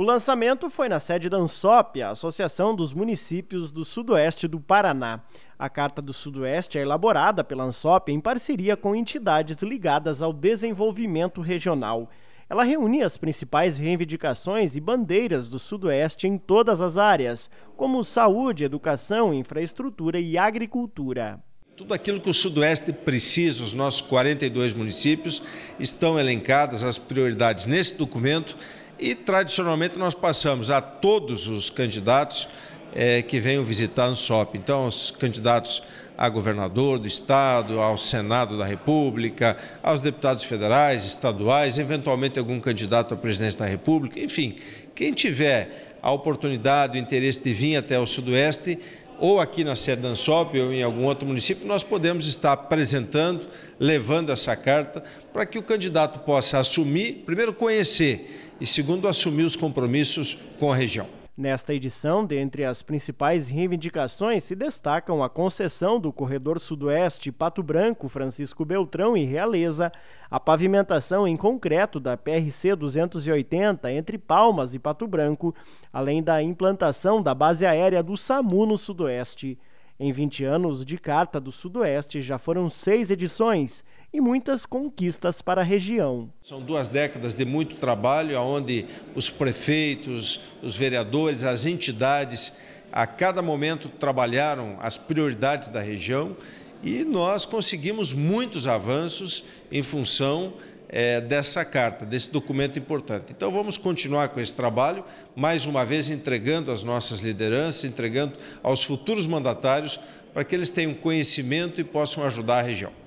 O lançamento foi na sede da ANSOP, a Associação dos Municípios do Sudoeste do Paraná. A Carta do Sudoeste é elaborada pela ANSOP em parceria com entidades ligadas ao desenvolvimento regional. Ela reúne as principais reivindicações e bandeiras do Sudoeste em todas as áreas, como saúde, educação, infraestrutura e agricultura. Tudo aquilo que o Sudoeste precisa, os nossos 42 municípios, estão elencadas as prioridades nesse documento e, tradicionalmente, nós passamos a todos os candidatos é, que venham visitar a ANSOP. Então, os candidatos a governador do Estado, ao Senado da República, aos deputados federais, estaduais, eventualmente algum candidato à presidência da República, enfim, quem tiver a oportunidade, o interesse de vir até o Sudoeste, ou aqui na sede da ou em algum outro município, nós podemos estar apresentando, levando essa carta, para que o candidato possa assumir, primeiro conhecer e segundo assumir os compromissos com a região. Nesta edição, dentre as principais reivindicações se destacam a concessão do corredor sudoeste Pato Branco, Francisco Beltrão e Realeza, a pavimentação em concreto da PRC 280 entre Palmas e Pato Branco, além da implantação da base aérea do SAMU no sudoeste. Em 20 anos de Carta do Sudoeste já foram seis edições e muitas conquistas para a região. São duas décadas de muito trabalho, onde os prefeitos, os vereadores, as entidades, a cada momento trabalharam as prioridades da região e nós conseguimos muitos avanços em função é, dessa carta, desse documento importante. Então vamos continuar com esse trabalho, mais uma vez entregando às nossas lideranças, entregando aos futuros mandatários, para que eles tenham conhecimento e possam ajudar a região.